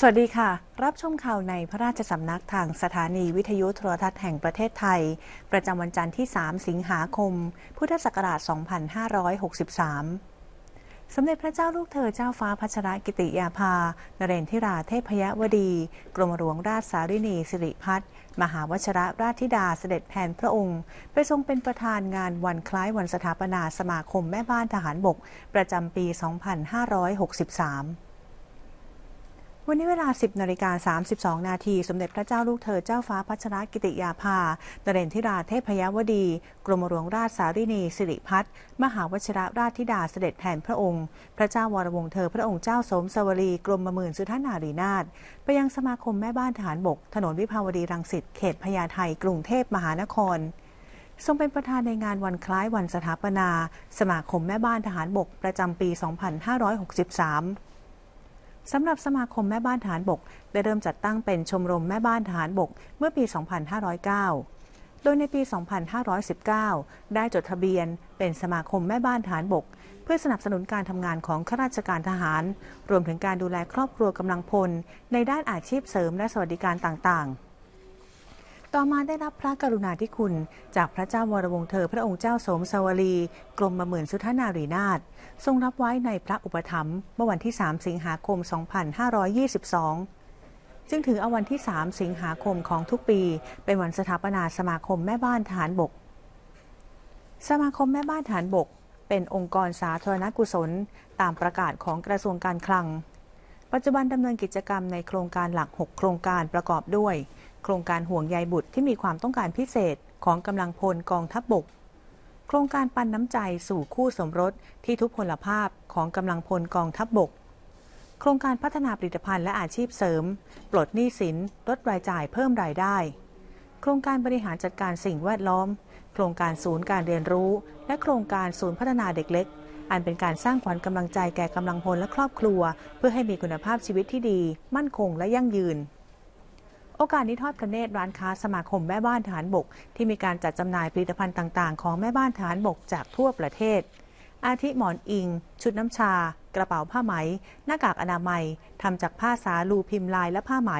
สวัสดีค่ะ รับชมข่าวในพระราชสำนักทางสถานีวิทยุโทรทัศน์แห่งประเทศไทย ประจำวันจันทร์ที่ 3 สิงหาคม พุทธศักราช 2563 สมเด็จพระเจ้าลูกเธอเจ้าฟ้าพัชรกิติยาภา นเรนทิราเทพยวดี กรมหลวงราชสารินีสิริพัฒน์มหาวชระราชธิดาเสด็จแทนพระองค์ ไปทรงเป็นประธานงานวันคล้ายวันสถาปนาสมาคมแม่บ้านทหารบกประจำปี 2563วันนี้เวลา 10นาฬิกา32 นาที สมเด็จพระเจ้าลูกเธอเจ้าฟ้าพัชรกิติยาภาเรนทิรา เทพยวดี กรมหลวงราชสารินี สิริพัฒน์มหาวชิรราชธิดาเสด็จแทนพระองค์ พระเจ้าวรวงเธอพระองค์เจ้าสมสวรีกรมมมื่นสุทนารีนาถไปยังสมาคมแม่บ้านทหารบก ถนนวิภาวดีรังสิต เขตพญาไท กรุงเทพมหานคร ทรงเป็นประธานในงานวันคล้ายวันสถาปนา สมาคมแม่บ้านทหารบก ประจำปี 2563สำหรับสมาคมแม่บ้านฐานบก ได้เริ่มจัดตั้งเป็นชมรมแม่บ้านฐานบกเมื่อปี 2509 โดยในปี 2519 ได้จดทะเบียนเป็นสมาคมแม่บ้านฐานบก เพื่อสนับสนุนการทำงานของข้าราชการทหาร รวมถึงการดูแลครอบครัวกำลังพลในด้านอาชีพเสริมและสวัสดิการต่าง ๆต่อมาได้รับพระกรุณาธิคุณ จากพระเจ้าวรวงเธอพระองค์เจ้าสมสวรีกรมมหมื่นสุทนารีนาถทรงรับไว้ในพระอุปถัมภ์เมื่อวันที่ 3 สิงหาคม 2522จึงถือเอาวันที่ 3 สิงหาคมของทุกปี เป็นวันสถาปนาสมาคมแม่บ้านฐานบก สมาคมแม่บ้านฐานบก เป็นองค์กรสาธารณกุศล ตามประกาศของกระทรวงการคลัง ปัจจุบันดำเนินกิจกรรมในโครงการหลัก 6 โครงการประกอบด้วยโครงการห่วงใยบุตรที่มีความต้องการพิเศษของกำลังพลกองทัพบบกโครงการปันน้ำใจสู่คู่สมรสที่ทุพพลภาพของกำลังพลกองทัพบบก โครงการพัฒนาผลิตภัณฑ์และอาชีพเสริมปลดหนี้สินลดรายจ่ายเพิ่มรายได้ โครงการบริหารจัดการสิ่งแวดล้อม โครงการศูนย์การเรียนรู้และโครงการศูนย์พัฒนาเด็กเล็กอันเป็นการสร้างขวัญกำลังใจแก่กำลังพลและครอบครัวเพื่อให้มีคุณภาพชีวิตที่ดีมั่นคงและยั่งยืนโอกาสนี้ทอดพระเนตรร้านค้าสมาคมแม่บ้านฐานบก ที่มีการจัดจำหน่ายผลิตภัณฑ์ต่าง ๆของแม่บ้านฐานบกจากทั่วประเทศ อาทิหมอนอิง ชุดน้ำชา กระเป๋าผ้าไหม หน้ากากอนามัยทำจากผ้าสาลูพิมพ์ลายและผ้าไหม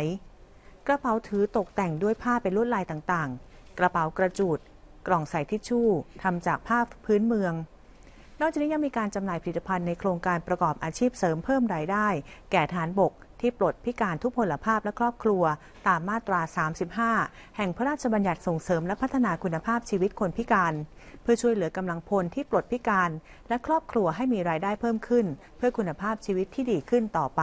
กระเป๋าถือตกแต่งด้วยผ้าเป็นลวดลายต่างๆ กระเป๋ากระจูดกล่องใส่ทิชชู่ทำจากผ้าพื้นเมือง นอกจากนี้ยังมีการจำหน่ายผลิตภัณฑ์ในโครงการประกอบอาชีพเสริมเพิ่มรายได้ แก่ฐานบกที่ปลดพิการทุพพลภาพและครอบครัวตามมาตรา 35 แห่งพระราชบัญญัติส่งเสริมและพัฒนาคุณภาพชีวิตคนพิการ เพื่อช่วยเหลือกำลังพลที่ปลดพิการและครอบครัวให้มีรายได้เพิ่มขึ้น เพื่อคุณภาพชีวิตที่ดีขึ้นต่อไป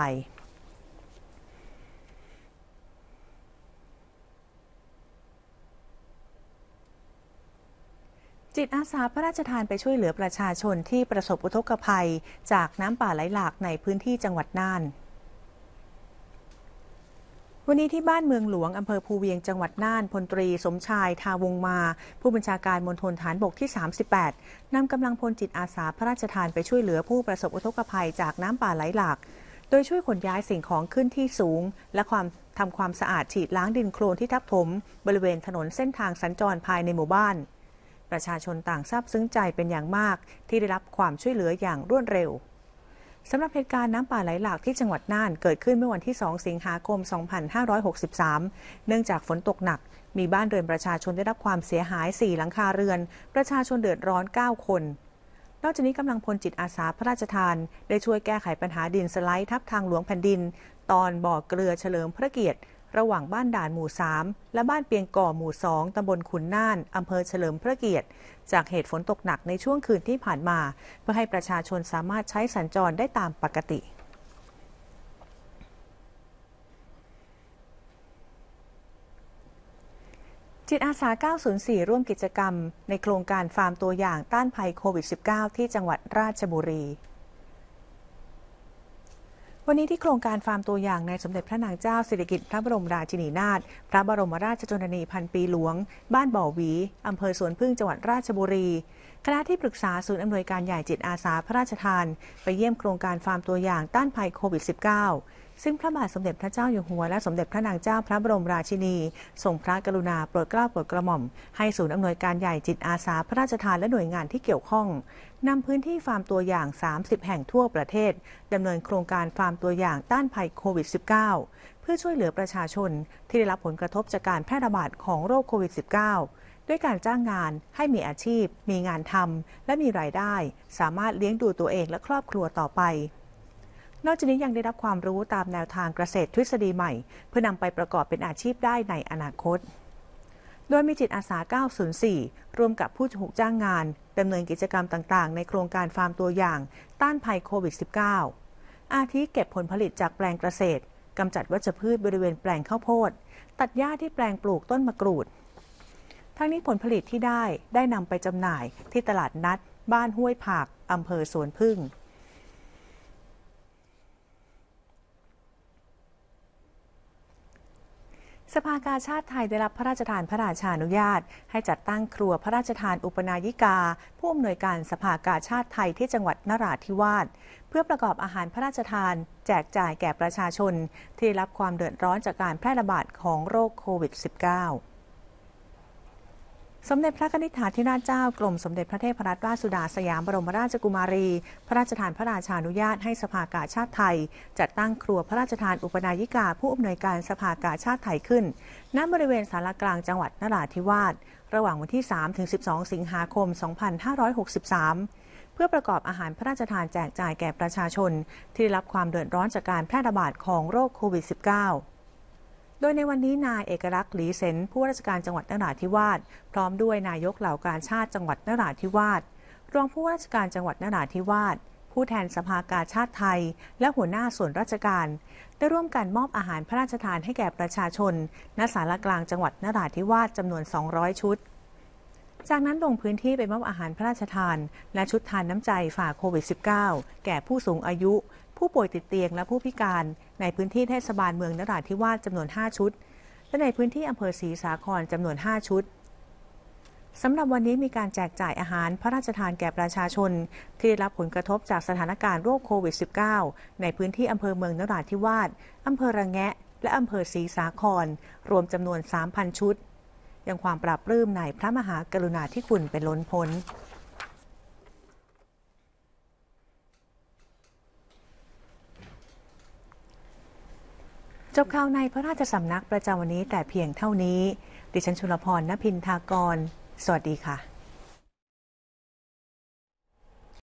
จิตอาสาพระราชทานไปช่วยเหลือประชาชนที่ประสบอุทกภัยจากน้ำป่าไหลหลากในพื้นที่จังหวัดน่านวันนี้ที่บ้านเมืองหลวง อำเภอภูเวียงจังหวัดน่าน พลตรีสมชาย ทาวงมา ผู้บัญชาการมณฑลฐานบกที่ 38 นำกำลังพลจิตอาสาพระราชทานไปช่วยเหลือผู้ประสบอุทกภัยจากน้ำป่าไหลหลาก โดยช่วยขนย้ายสิ่งของขึ้นที่สูง และความทำความสะอาดฉีดล้างดินโคลนที่ทับถมบริเวณถนนเส้นทางสัญจรภายในหมู่บ้านประชาชนต่างซาบซึ้งใจเป็นอย่างมากที่ได้รับความช่วยเหลืออย่างรวดเร็วสำหรับเหตุการณ์น้ำป่าไหลหลากที่จังหวัดน่านเกิดขึ้นเมื่อวันที่ 2 สิงหาคม 2563 เนื่องจากฝนตกหนัก มีบ้านเรือนประชาชนได้รับความเสียหาย 4 หลังคาเรือน ประชาชนเดือดร้อน 9 คน นอกจากนี้กำลังพลจิตอาสาพระราชทานได้ช่วยแก้ไขปัญหาดินสไลด์ทับทางหลวงแผ่นดิน ตอนบ่อเกลือเฉลิมพระเกียรติระหว่างบ้านด่านหมู่ 3 และบ้านเปียงก่อหมู่ 2 ตำบลขุนน่านอำเภอเฉลิมพระเกียรติ จากเหตุฝนตกหนักในช่วงคืนที่ผ่านมาเพื่อให้ประชาชนสามารถใช้สัญจรได้ตามปกติ จิตอาสา 904 ร่วมกิจกรรมในโครงการฟาร์มตัวอย่างต้านภัยโควิด -19 ที่จังหวัดราชบุรีวันนี้ที่โครงการฟาร์มตัวอย่างในสมเด็จพระนางเจ้าสิริกิติ์พระบรมราชินีนาถพระบรมราชชนนีพันปีหลวง บ้านบ่อวี อำเภอสวนพึ่งจังหวัดราชบุรี คณะที่ปรึกษาศูนย์อำนวยการใหญ่จิตอาสาพระราชทานไปเยี่ยมโครงการฟาร์มตัวอย่างต้านภัยโควิด -19 ซึ่งพระบาทสมเด็จพระเจ้าอยู่หัวและสมเด็จพระนางเจ้าพระบรมราชินีทรงพระกรุณาโปรดเกล้าโปรดกระหม่อม ให้ศูนย์อำนวยการใหญ่จิตอาสา พระราชทานและหน่วยงานที่เกี่ยวข้องนำพื้นที่ฟาร์มตัวอย่าง 30 แห่งทั่วประเทศดำเนินโครงการฟาร์มตัวอย่างต้านภัยโควิด -19 เพื่อช่วยเหลือประชาชน ที่ได้รับผลกระทบจากการแพร่ระบาดของโรคโควิด -19 ด้วยการจ้างงานให้มีอาชีพ มีงานทำและมีรายได้ สามารถเลี้ยงดูตัวเองและครอบครัวต่อไปนอกจากนี้ยังได้รับความรู้ตามแนวทางเกษตรทฤษฎีใหม่ เพื่อนำไปประกอบเป็นอาชีพได้ในอนาคต โดยมีจิตอาสา 904 ร่วมกับผู้ถูกจ้างงานดำเนินกิจกรรมต่างๆ ในโครงการฟาร์มตัวอย่างต้านภัยโควิด -19 อาทิเก็บผลผลิตจากแปลงเกษตรกำจัดวัชพืชบริเวณแปลงข้าวโพด ตัดหญ้าที่แปลงปลูกต้นมะกรูด ทั้งนี้ผลผลิตที่ได้ได้นำไปจำหน่ายที่ตลาดนัด บ้านห้วยผักอำเภอสวนพึ่งสภากาชาติไทยได้รับพระราชทานพระราชานุญาต ให้จัดตั้งครัวพระราชทานอุปนายิกา ผู้อำนวยการสภากาชาติไทยที่จังหวัดนราธิวาสเพื่อประกอบอาหารพระราชทานแจกจ่ายแก่ประชาชน ที่รับความเดือดร้อนจากการแพร่ระบาดของโรคโควิด -19 สมเด็จพระนิธิาธิราชเจ้ากรมสมเด็จพระเทพรัตนราชสุดาสยามบรมราชกุมารี พระราชทานพระราชานุญาตให้สภากาชาติไทย จัดตั้งครัวพระราชทานอุปนายิกาผู้อำนวยการสภากาชาติไทยขึ้นณบริเวณสารกลางจังหวัดนราธิวาสระหว่างวันที่3ถึง12 สิงหาคม 2563 เพื่อประกอบอาหารพระราชทานแจกจ่ายแก่ประชาชนที่ได้รับความเดือดร้อนจากการแพร่ระบาดของโรคโควิด -19 โดยในวันนี้ นายเอกลักษณ์หลีเซนผู้ว่าราชการจังหวัดนราธิวาสพร้อมด้วยนายกเหล่าการชาติจังหวัดนราธิวาสรองผู้ว่าราชการจังหวัดนราธิวาสผู้แทนสภากาชาติไทย และหัวหน้าส่วนราชการ ได้ร่วมกันมอบอาหารพระราชทานให้แก่ประชาชนณสารากลางจังหวัดนราธิวาสจำนวน 200 ชุด จากนั้นลงพื้นที่ไปมอบอาหารพระราชทานและชุดทานน้ำใจฝ่าโควิด -19 แก่ผู้สูงอายุผู้ป่วยติดเตียงและผู้พิการในพื้นที่เทศบาลเมืองนราธิวาสจำนวน 5 ชุด และในพื้นที่อำเภอศรีสาครจำนวน 5 ชุดสำหรับวันนี้มีการแจกจ่ายอาหารพระราชทานแก่ประชาชน ที่ได้รับผลกระทบจากสถานการณ์โรคโควิด -19 ในพื้นที่อำเภอเมืองนราธิวาสอำเภอระแงะ และอำเภอศรีสาคร รวมจำนวน 3,000 ชุด ยังความปราบรื้มในพระมหากรุณาธิคุณเป็นล้นพ้นจบข่าวในพระราชสำนักประจำวันนี้แต่เพียงเท่านี้ ดิฉันชุลพรณพินทากร สวัสดีค่ะ